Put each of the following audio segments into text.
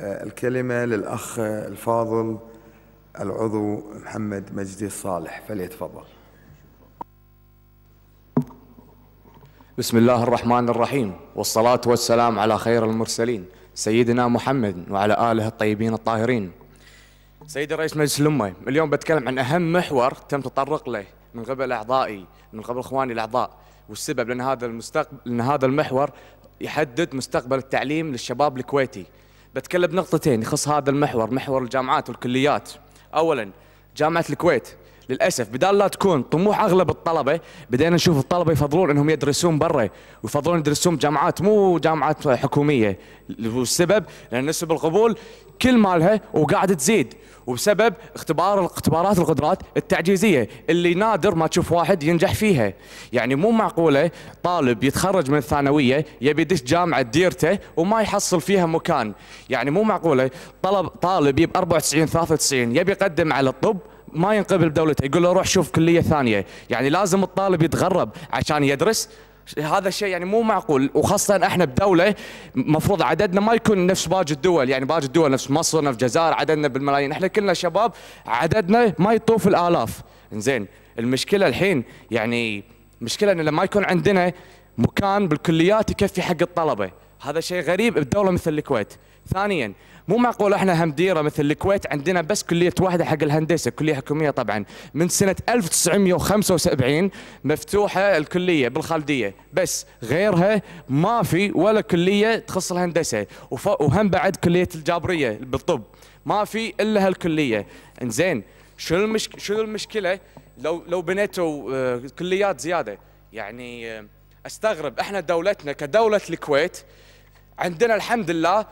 آه، الكلمة للأخ الفاضل العضو محمد مجدي الصالح فليتفضل بسم الله الرحمن الرحيم والصلاة والسلام على خير المرسلين سيدنا محمد وعلى آله الطيبين الطاهرين سيدي رئيس مجلس الأمة اليوم بتكلم عن أهم محور تم تطرق له من قبل أعضائي من قبل إخواني الأعضاء والسبب لأن هذا المستقبل لأن هذا المحور يحدد مستقبل التعليم للشباب الكويتي بتكلم بنقطتين يخص هذا المحور محور الجامعات والكليات اولا جامعه الكويت للاسف بدال لا تكون طموح اغلب الطلبه بدينا نشوف الطلبه يفضلون انهم يدرسون برا ويفضلون يدرسون جامعات مو جامعات حكوميه والسبب لان نسب القبول كل مالها وقاعد تزيد وبسبب اختبار اختبارات القدرات التعجيزيه اللي نادر ما تشوف واحد ينجح فيها يعني مو معقوله طالب يتخرج من الثانويه يبي يدش جامعه ديرته وما يحصل فيها مكان يعني مو معقوله طلب طالب يب 94 93 يبي يقدم على الطب ما ينقبل بدولته يقول له روح شوف كليه ثانيه يعني لازم الطالب يتغرب عشان يدرس هذا الشيء يعني مو معقول وخاصه احنا بدوله مفروض عددنا ما يكون نفس باقي الدول يعني باقي الدول نفس مصر نفس الجزائر عددنا بالملايين احنا كلنا شباب عددنا ما يطوف الالاف زين المشكله الحين يعني مشكله ان لما يكون عندنا مكان بالكليات يكفي حق الطلبه هذا شيء غريب بدوله مثل الكويت ثانيا مو معقول احنا همديره مثل الكويت عندنا بس كليه واحده حق الهندسه كليه حكوميه طبعا من سنه 1975 مفتوحه الكليه بالخالديه بس غيرها ما في ولا كليه تخص الهندسه وهم بعد كليه الجابريه بالطب ما في الا هالكليه انزين شو المشك... شو المشكله لو لو بنيتوا آه، كليات زياده يعني آه، استغرب احنا دولتنا كدوله الكويت عندنا الحمد لله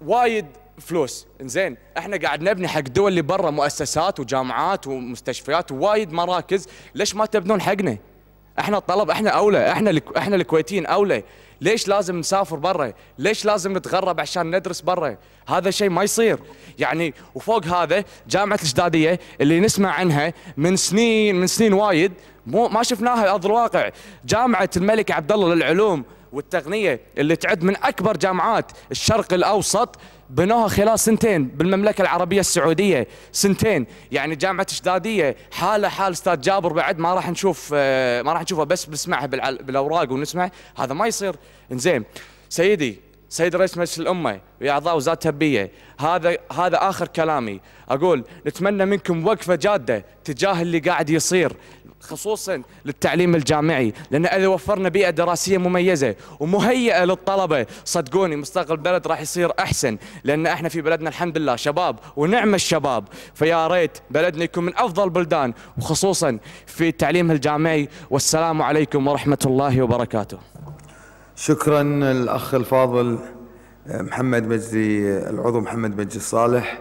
وايد فلوس انزين احنا قاعد نبني حق دول اللي برا مؤسسات وجامعات ومستشفيات ووايد مراكز ليش ما تبنون حقنا احنا الطلب احنا اولى احنا احنا الكويتيين اولى ليش لازم نسافر برا ليش لازم نتغرب عشان ندرس برا هذا شيء ما يصير يعني وفوق هذا جامعه الجداديه اللي نسمع عنها من سنين من سنين وايد مو ما شفناها ارض الواقع جامعه الملك عبد الله للعلوم والتقنيه اللي تعد من اكبر جامعات الشرق الاوسط بنوها خلال سنتين بالمملكه العربيه السعوديه سنتين يعني جامعه شداديه حاله حال استاذ جابر بعد ما راح نشوف آه، ما راح نشوفه بس بنسمعها بالاوراق ونسمع هذا ما يصير انزين سيدي سيد رئيس مجلس الامه واعضاء وزاره التربيه هذا هذا اخر كلامي اقول نتمنى منكم وقفه جاده تجاه اللي قاعد يصير خصوصا للتعليم الجامعي لان اذا وفرنا بيئه دراسيه مميزه ومهيئه للطلبه صدقوني مستقبل البلد راح يصير احسن لان احنا في بلدنا الحمد لله شباب ونعم الشباب فيا ريت بلدنا يكون من افضل البلدان وخصوصا في التعليم الجامعي والسلام عليكم ورحمه الله وبركاته شكرا الأخ الفاضل محمد مجدي العضو محمد مجدي الصالح